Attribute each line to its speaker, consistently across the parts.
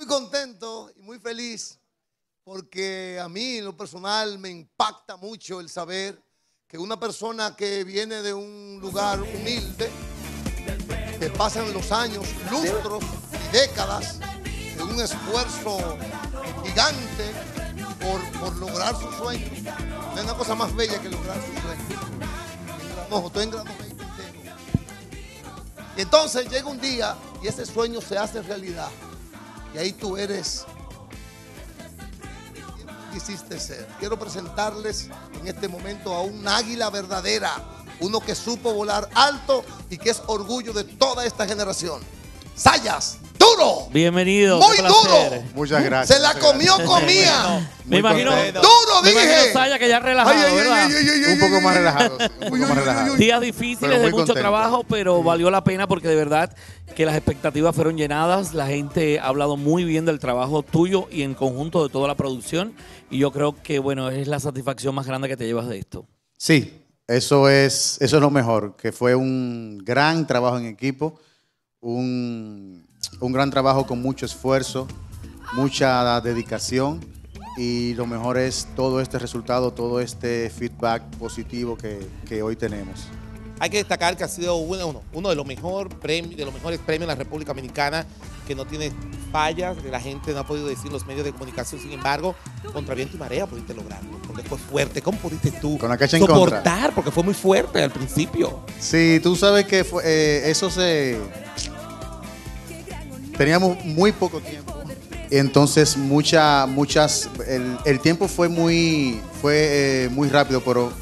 Speaker 1: muy contento y muy feliz porque a mí en lo personal me impacta mucho el saber que una persona que viene de un lugar humilde, que pasan los años, lustros y décadas de un esfuerzo gigante por, por lograr su sueño. No hay una cosa más bella que lograr su sueño. No, estoy en grado 20. Y entonces llega un día y ese sueño se hace realidad. Y ahí tú eres quisiste ser. Quiero presentarles en este momento a un águila verdadera, uno que supo volar alto y que es orgullo de toda esta generación. Sayas
Speaker 2: Bienvenido. Muy duro. Muchas gracias. Se la comió comía.
Speaker 1: me imagino. Duro,
Speaker 2: dije. un poco más relajado. Días difíciles de mucho trabajo, pero valió la pena porque de verdad que las expectativas fueron llenadas. La gente ha hablado muy bien del trabajo tuyo y en conjunto de toda la producción. Y yo creo que, bueno, es la satisfacción más grande que te llevas de esto.
Speaker 3: Sí, eso es, eso es lo mejor, que fue un gran trabajo en equipo, un, un gran trabajo con mucho esfuerzo, mucha dedicación y lo mejor es todo este resultado, todo este feedback positivo que, hoy tenemos. Hay que
Speaker 4: destacar que ha sido uno, de, los mejor premios, de los mejores premios en la República Dominicana, que no tiene fallas, que la gente no ha podido decir los medios de comunicación. Sin embargo, contra viento y marea pudiste lograrlo,
Speaker 3: porque fue fuerte. ¿Cómo pudiste tú Con la soportar? En porque fue muy fuerte al principio. Sí, tú sabes que eh, eso se teníamos muy poco tiempo. Entonces, mucha, muchas, el, tiempo fue muy, fue, eh, muy rápido, pero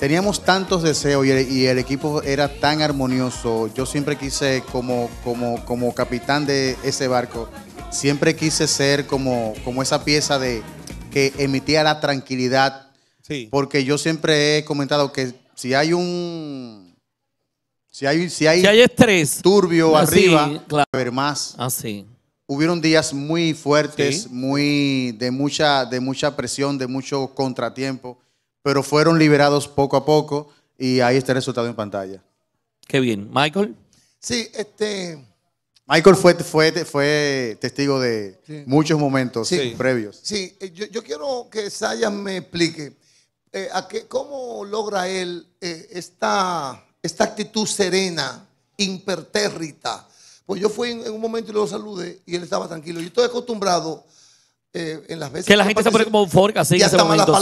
Speaker 3: teníamos tantos deseos y el, equipo era tan armonioso. Yo siempre quise, como, como, como capitán de ese barco, siempre quise ser como, como esa pieza de que emitía la tranquilidad. Porque yo siempre he comentado que si hay un si hay, si hay,
Speaker 2: estrés turbio ah, arriba,
Speaker 3: claro. a haber más. Así. Ah, Hubieron días muy fuertes, muy de mucha, de mucha presión, de mucho contratiempo, pero fueron liberados poco a poco y ahí está el resultado en pantalla. Qué bien. Michael. Sí, este... Michael fue, fue, fue testigo de muchos momentos previos.
Speaker 1: Sí, eh, yo, quiero que Sayas me explique eh, cómo logra él eh, esta esta actitud serena, impertérrita. Pues yo fui en, un momento y lo saludé y él estaba tranquilo. Yo estoy acostumbrado eh, que la gente se pone
Speaker 2: como eufórica así en ese momento.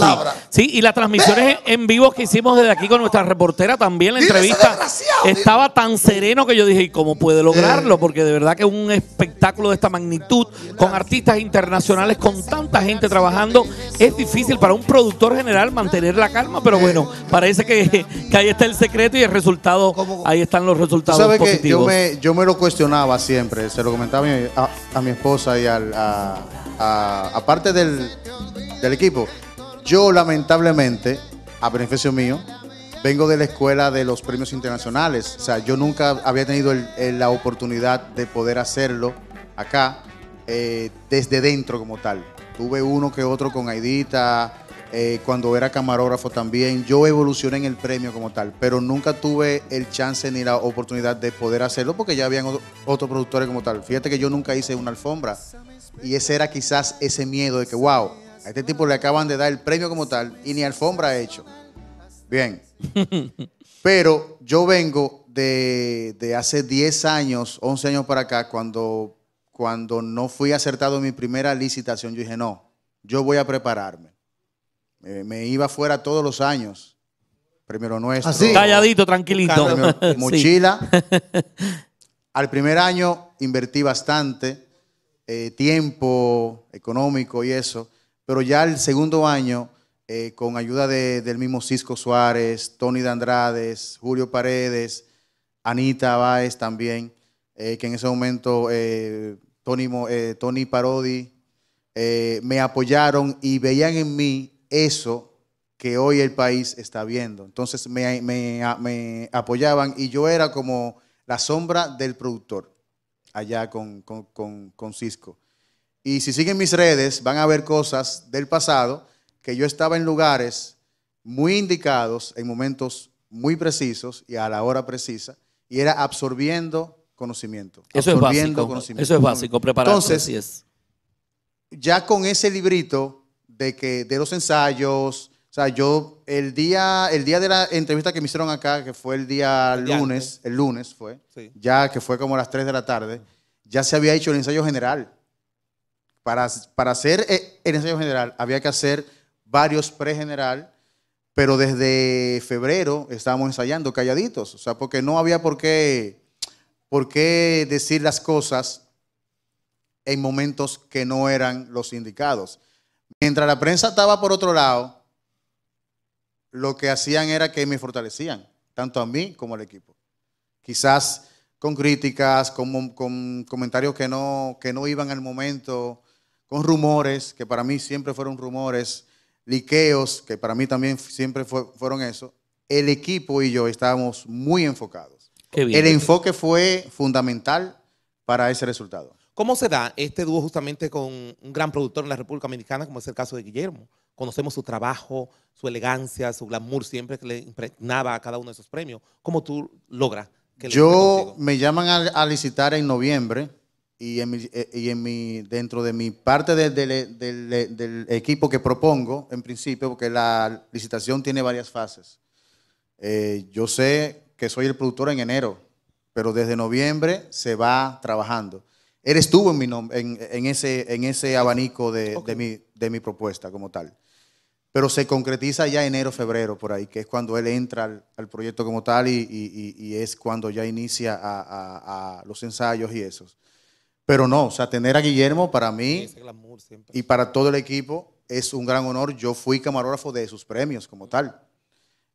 Speaker 2: Sí. y las transmisiones en vivo que hicimos desde aquí con nuestra reportera también, la entrevista estaba tan sereno que yo dije, ¿y cómo puede eh. lograrlo? Porque de verdad que un espectáculo de esta magnitud, con artistas internacionales, con tanta gente trabajando, es difícil para un productor general mantener la calma. Pero eh. bueno, parece que, ahí está el secreto y el resultado, ahí están los resultados positivos.
Speaker 3: yo, me, lo cuestionaba siempre, se lo comentaba a, mi esposa y al... A aparte del, equipo, yo lamentablemente, a beneficio mío, vengo de la escuela de los premios internacionales. O sea, yo nunca había tenido la oportunidad de poder hacerlo acá, eh, desde dentro como tal. Tuve uno que otro con Aidita, eh, cuando era camarógrafo también. Yo evolucioné en el premio como tal, pero nunca tuve el chance ni la oportunidad de poder hacerlo porque ya habían otros productores como tal. Fíjate que yo nunca hice una alfombra y ese era quizás ese miedo de que, wow, a este tipo le acaban de dar el premio como tal y ni alfombra ha hecho. Bien. Pero yo vengo de, hace 10 años, 11 años para acá, cuando, cuando no fui acertado en mi primera licitación, yo dije, no, yo voy a prepararme. me iba fuera todos los años. Primero nuestro. Así. ¿Ah, Calladito, tranquilito. Mochila. Al primer año invertí bastante. Eh, tiempo económico y eso, pero ya el segundo año, eh, con ayuda del mismo Cisco Suárez, Tony de Julio Paredes, Anita Báez también, eh, que en ese momento Tony, Parodi me apoyaron y veían en mí eso que hoy el país está viendo. Entonces me apoyaban y yo era como la sombra del productor allá con, Cisco. Y si siguen mis redes, van a ver cosas del pasado que yo estaba en lugares muy indicados, en momentos muy precisos y a la hora precisa, y era absorbiendo conocimiento. Eso absorbiendo es básico. Conocimiento. Eso es básico, prepararse. Entonces, ya con ese librito de, que, de los ensayos, o sea, yo el día, el día de la entrevista que me hicieron acá, que fue el día lunes, el lunes fue, ya que fue como las 3 de la tarde, ya se había hecho el ensayo general. Para, para hacer eh, el ensayo general había que hacer varios pre-general, pero desde febrero estábamos ensayando calladitos, o sea, porque no había por qué, por qué decir las cosas en momentos que no eran los indicados. Mientras la prensa estaba por otro lado, lo que hacían era que me fortalecían, tanto a mí como al equipo. Quizás con críticas, con, comentarios que no, que no iban al momento, con rumores, que para mí siempre fueron rumores, liqueos, que para mí también siempre fueron eso, el equipo y yo estábamos muy enfocados. El enfoque fue fundamental para ese resultado. ¿Cómo se
Speaker 4: da este dúo justamente con un gran productor en la República Dominicana, como es el caso de Guillermo? conocemos su trabajo, su elegancia, su glamour, siempre que le impregnaba a cada uno de esos premios. ¿Cómo tú
Speaker 3: logras que Yo me llaman a, licitar en noviembre y, en mi, eh, y en mi, dentro de mi parte del equipo que propongo, en principio, porque la licitación tiene varias fases. Eh, yo sé que soy el productor en enero, pero desde noviembre se va trabajando. Él estuvo en, mi en, en, ese, en ese abanico de, de mi propuesta como tal pero se concretiza ya enero, febrero, por ahí, que es cuando él entra al, proyecto como tal y, es cuando ya inicia a, los ensayos y esos. Pero no, o sea, tener a Guillermo para mí y para todo el equipo es un gran honor. Yo fui camarógrafo de sus premios como tal.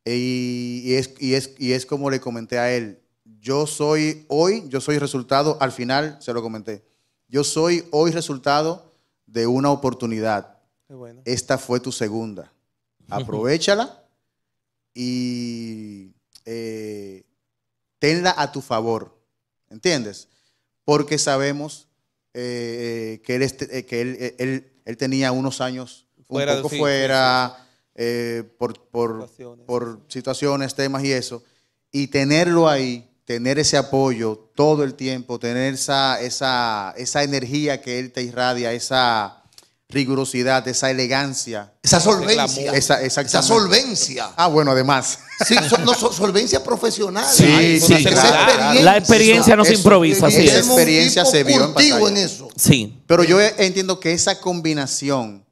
Speaker 3: E, y, y es, y es como le comenté a él, yo soy hoy, yo soy resultado, al final se lo comenté, yo soy hoy resultado de una oportunidad esta fue tu segunda. Aprovechala y eh, tenla a tu favor. ¿Entiendes? Porque sabemos eh, eh, que, este, él, tenía unos años un poco fuera por, situaciones. temas y eso. Y tenerlo ahí, tener ese apoyo todo el tiempo, tener esa energía que él te irradia, esa, rigurosidad, esa elegancia. Esa solvencia. Esa, esa, solvencia. Ah, bueno, además. Sí, no, solvencia
Speaker 1: profesional. Sí, La experiencia no se improvisa. Sí. Esa experiencia se vio en, eso.
Speaker 3: Sí. Pero yo entiendo que esa combinación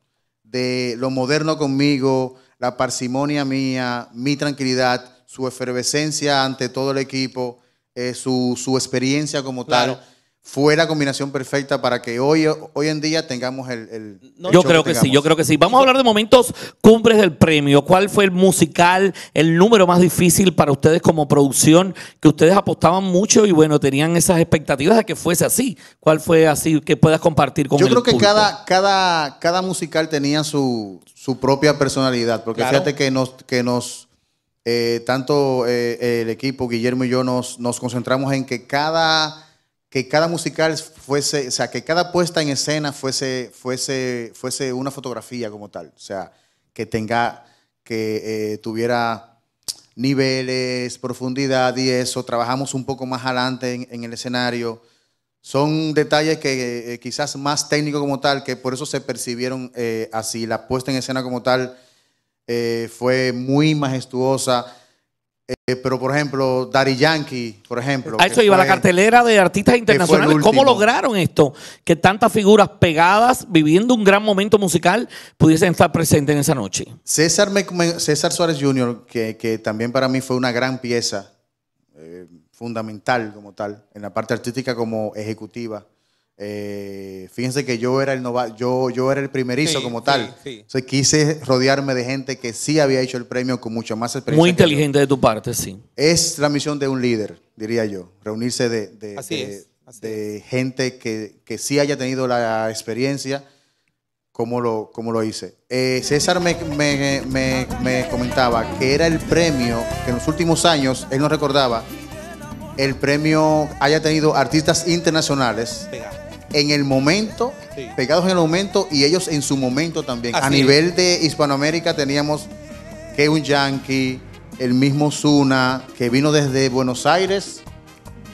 Speaker 3: de lo moderno conmigo, la parsimonia mía, mi tranquilidad, su efervescencia ante todo el equipo, eh, su, experiencia como tal fue la combinación perfecta para que hoy, hoy en día tengamos el... yo creo que, sí, yo creo
Speaker 2: que sí. Vamos a hablar de momentos cumbres del premio. ¿Cuál fue el musical, el número más difícil para ustedes como producción, que ustedes apostaban mucho y bueno, tenían esas expectativas de que fuese así? ¿Cuál fue así que puedas compartir con Yo creo que cada,
Speaker 3: cada, cada musical tenía su, propia personalidad, porque fíjate que nos... Que nos eh, tanto eh, el equipo, Guillermo y yo, nos, nos concentramos en que cada que cada musical fuese, o sea, que cada puesta en escena fuese, fuese, fuese una fotografía como tal, o sea, que tenga, que eh, tuviera niveles, profundidad y eso, trabajamos un poco más adelante en, el escenario. Son detalles que eh, quizás más técnicos como tal, que por eso se percibieron eh, así. La puesta en escena como tal fue muy majestuosa eh, pero por ejemplo, Daddy Yankee, por ejemplo. Ah, eso iba la
Speaker 2: cartelera de artistas internacionales. ¿Cómo lograron esto? Que tantas
Speaker 3: figuras pegadas, viviendo un gran momento musical, pudiesen estar presentes en esa noche. César, César Suárez Jr., que, también para mí fue una gran pieza, eh, fundamental como tal, en la parte artística como ejecutiva. Eh, fíjense que yo era el nova, yo, yo era el primerizo como tal. Entonces quise rodearme de gente que sí había hecho el premio con mucha más experiencia. Muy
Speaker 2: inteligente de tu parte, sí.
Speaker 3: Es la misión de un líder, diría yo, reunirse de, gente que, sí haya tenido la experiencia como lo, como lo hice. Eh, César me, me, comentaba que era el premio que en los últimos años, él nos recordaba, el premio haya tenido artistas internacionales en el momento, pecados en el momento y ellos en su momento también. a nivel de Hispanoamérica teníamos que un Yankee, el mismo Zuna, que vino desde Buenos Aires,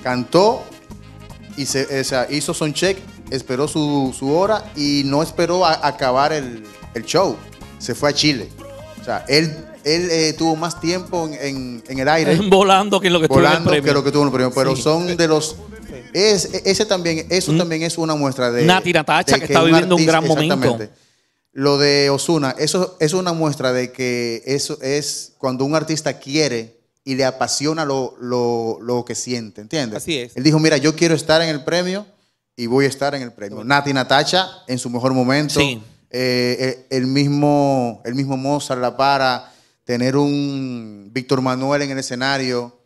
Speaker 3: cantó y se, hizo son check, esperó su, hora y no esperó a acabar el, show. Se fue a Chile. O sea, él, él eh, tuvo más tiempo en, el aire. Volando que lo que tuvo en Que tuvo Pero son de los es, e, ese también, eso también es una muestra de. Nati Natacha, que, está viviendo un gran momento. Lo de Osuna, eso es una muestra de que eso es cuando un artista quiere y le apasiona lo, que siente, ¿entiendes? Así es. Él dijo: Mira, yo quiero estar en el premio y voy a estar en el premio. Nati Natacha en su mejor momento. Eh, eh, el, mismo, el mismo Mozart La Para, tener un Víctor Manuel en el escenario,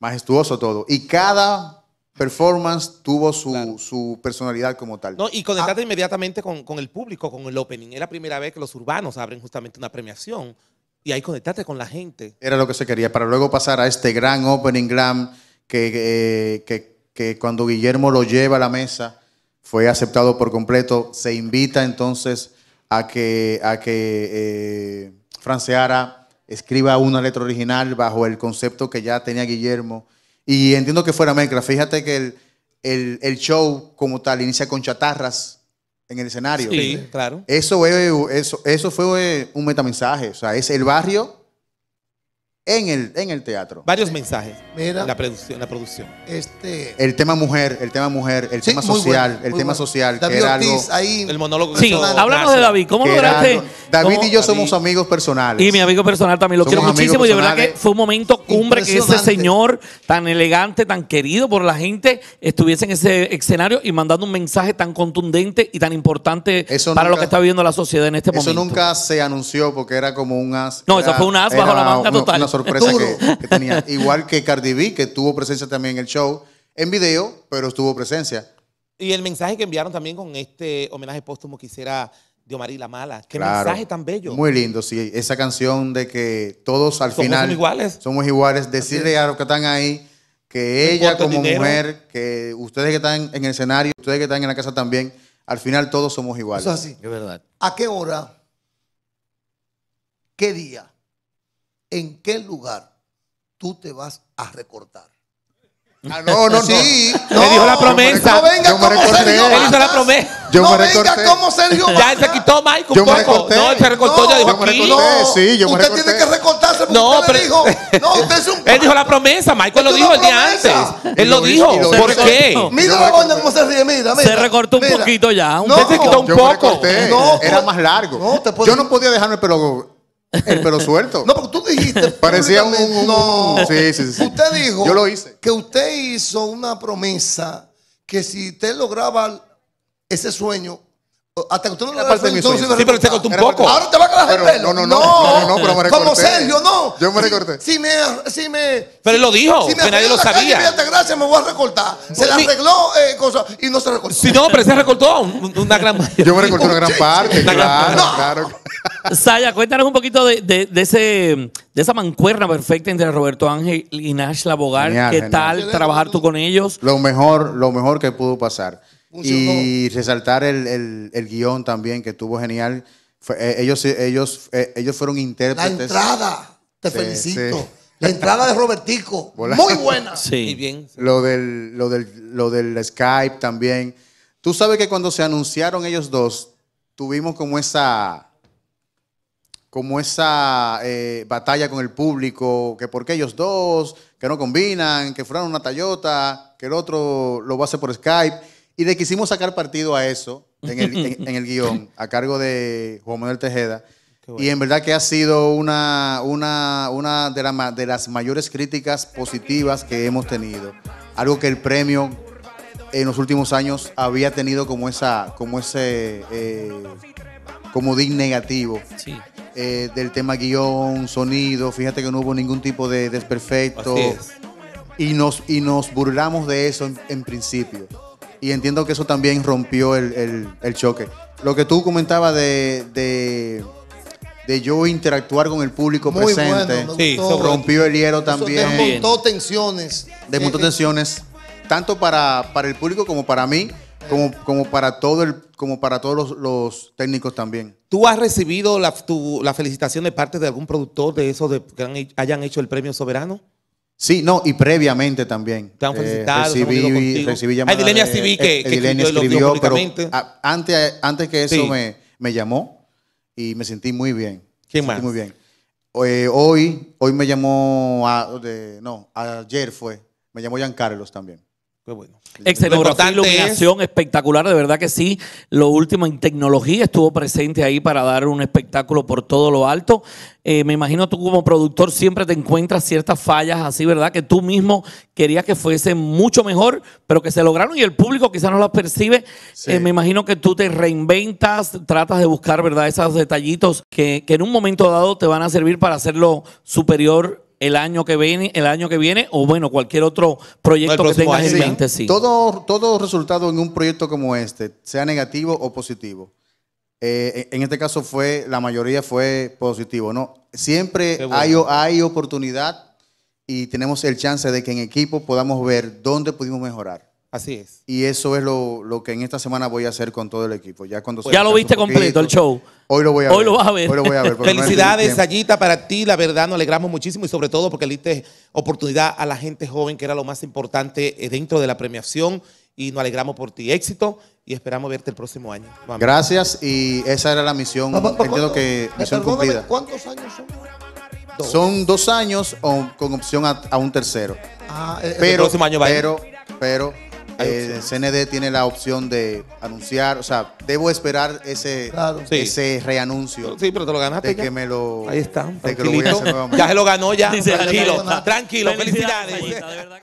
Speaker 3: majestuoso todo. Y cada performance tuvo su, personalidad como tal. No, y conectarte
Speaker 4: ah. inmediatamente con, el público, con el opening. Era la primera vez que los urbanos abren justamente una premiación y ahí conectarte con la gente.
Speaker 3: Era lo que se quería, para luego pasar a este gran opening glam eh, que, cuando Guillermo lo lleva a la mesa fue aceptado por completo. Se invita entonces a que, a que eh, escriba una letra original bajo el concepto que ya tenía Guillermo y entiendo que fuera Minecraft. Fíjate que el, show como tal inicia con chatarras en el escenario. Sí, claro. Eso, eso, eso fue un metamensaje. O sea, es el barrio en el, en el teatro. Varios mensajes. La producción, la producción.
Speaker 1: Este.
Speaker 3: El tema mujer, el tema mujer, el tema social, el tema social. que era
Speaker 1: El monólogo. Sí, hablamos de David. ¿Cómo lograste?
Speaker 3: David y yo somos amigos personales.
Speaker 2: Y mi amigo personal también lo quiero muchísimo. Y de verdad que fue un momento cumbre que ese señor tan elegante, tan querido por la gente, estuviese en ese escenario y mandando un mensaje tan contundente y tan importante para lo que está viviendo la sociedad en este momento. Eso nunca
Speaker 3: se anunció porque era como un as. No, eso fue un as bajo la manga total sorpresa que, tenía. Igual que Cardi B, que tuvo presencia también en el show, en video, pero estuvo presencia.
Speaker 4: Y el mensaje que enviaron también con este homenaje póstumo que hiciera y La Mala. Qué mensaje tan bello. Muy
Speaker 3: lindo, sí. Esa canción de que todos al final. Somos iguales. Somos iguales. Decirle a los que están ahí que ella como mujer, que ustedes que están en el escenario, ustedes que están en la casa también, al final todos somos iguales. es así. Es verdad.
Speaker 1: ¿A qué hora? ¿Qué día? en qué lugar tú te vas a recortar. Ah, no, no, sí, no. Me dijo la promesa. No venga como Sergio Él hizo la promesa. Yo no me venga como Sergio Ya se quitó Mike un poco. No, él se recortó. yo dijo yo me Recorté, usted tiene que recortarse
Speaker 4: porque no, pero, dijo. No, usted es un Él dijo la promesa. Michael lo dijo el día
Speaker 3: antes. Él lo dijo. ¿Por qué? Mira la onda como se ríe.
Speaker 1: Mira, Se recortó un
Speaker 4: poquito
Speaker 3: ya. Usted se quitó un poco. No, era más largo. Yo no podía dejarme pero. El pelo suelto. No, porque tú
Speaker 1: dijiste. Parecía un, No. Sí, sí, sí. Usted dijo. Yo lo hice. Que usted hizo una promesa que si usted lograba ese sueño, hasta que usted no lo parte de mi sueño. Sí, pero usted contó un poco. Ahora te va a quedar el pelo. No, no, no. pero Como Sergio, no. Yo me recorté. Si, me. Si me pero él lo dijo. Si que nadie lo sabía. gracias, me voy a recortar. Pues se le arregló eh, y no se recortó. Sí, no,
Speaker 4: pero se recortó
Speaker 2: una gran. parte
Speaker 3: Yo me recorté una gran parte. Claro,
Speaker 2: claro. Saya, cuéntanos un poquito de, ese, de esa mancuerna perfecta entre Roberto Ángel y Nash Labogar. ¿Qué tal trabajar tú con ellos?
Speaker 3: Lo mejor, lo mejor que pudo pasar.
Speaker 2: Y
Speaker 3: resaltar el, guión también que estuvo genial. Eh, eh, eh, ellos, fueron intérpretes. La
Speaker 1: entrada, te felicito.
Speaker 3: La entrada de Robertico, muy buena. Sí. bien. Lo del, lo del Skype también. Tú sabes que cuando se anunciaron ellos dos, tuvimos como esa como esa eh, batalla con el público, que porque ellos dos, que no combinan, que fueron una tallota, que el otro lo va a hacer por Skype. Y le quisimos sacar partido a eso en el, en, el guión, a cargo de Juan Manuel Tejeda. Y en verdad que ha sido una, una, una de, las de las mayores críticas positivas que hemos tenido. Algo que el premio en los últimos años había tenido como esa, como ese, eh, como dig negativo. Sí. Eh, del tema guión, sonido. Fíjate que no hubo ningún tipo de desperfecto. Y nos, y nos burlamos de eso en, principio. Y entiendo que eso también rompió el, choque. Lo que tú comentabas de, de, yo interactuar con el público presente, rompió el hielo también. Desmontó tensiones. Desmontó eh, eh. tensiones, tanto para, para el público como para mí, como, como para todo el, como para todos los técnicos también. ¿Tú has recibido la, felicitación de parte
Speaker 4: de algún productor de eso de, que hayan hecho el premio soberano? Sí, no, y previamente también. Te han eh, felicitado. Eh, recibí, recibí ah, llamadas. sí que, escribió, pero
Speaker 3: antes, antes que eso me, llamó y me sentí muy bien. ¿Quién más? Muy bien. Eh, hoy, hoy me llamó, a, no, ayer fue, me llamó Jean Carlos también. Excelente pues bueno. excelente iluminación espectacular,
Speaker 2: de verdad que sí. Lo último en tecnología estuvo presente ahí para dar un espectáculo por todo lo alto. Eh, me imagino tú como productor siempre te encuentras ciertas fallas así, ¿verdad? Que tú mismo querías que fuese mucho mejor, pero que se lograron y el público quizás no las percibe. Eh, me imagino que tú te reinventas, tratas de buscar, ¿verdad? Esos detallitos que, que en un momento dado te van a servir para hacerlo superior el año que viene, el año que viene o bueno, cualquier otro
Speaker 1: proyecto que tengas en mente, sí.
Speaker 3: Todo, resultado en un proyecto como este, sea negativo o positivo. Eh, en este caso fue, la mayoría fue positivo, ¿no? Siempre hay, hay oportunidad y tenemos el chance de que en equipo podamos ver dónde pudimos mejorar. Así es. Y eso es lo, que en esta semana voy a hacer con todo el equipo. Ya, cuando lo viste completo el show. Hoy lo voy a Hoy Lo vas a ver. Hoy lo voy a ver. Felicidades, Sayita,
Speaker 4: para ti. La verdad, nos alegramos muchísimo y sobre todo porque le diste oportunidad a la gente joven, que era lo más importante eh, dentro de la premiación. Y nos alegramos por ti. Éxito y esperamos verte el próximo
Speaker 1: año.
Speaker 3: Gracias y esa era la misión. Entiendo que misión cumplida.
Speaker 1: ¿Cuántos años son?
Speaker 3: Dos. Son dos años con opción a, un tercero. Ah, eh, el próximo año va pero, pero el eh, CND tiene la opción de anunciar, o sea, debo esperar ese, reanuncio. Sí, pero te lo ganaste. De que me lo. Ahí está. voy a hacer Ya se lo ganó, ya. tranquilo,
Speaker 4: tranquilo, felicidades.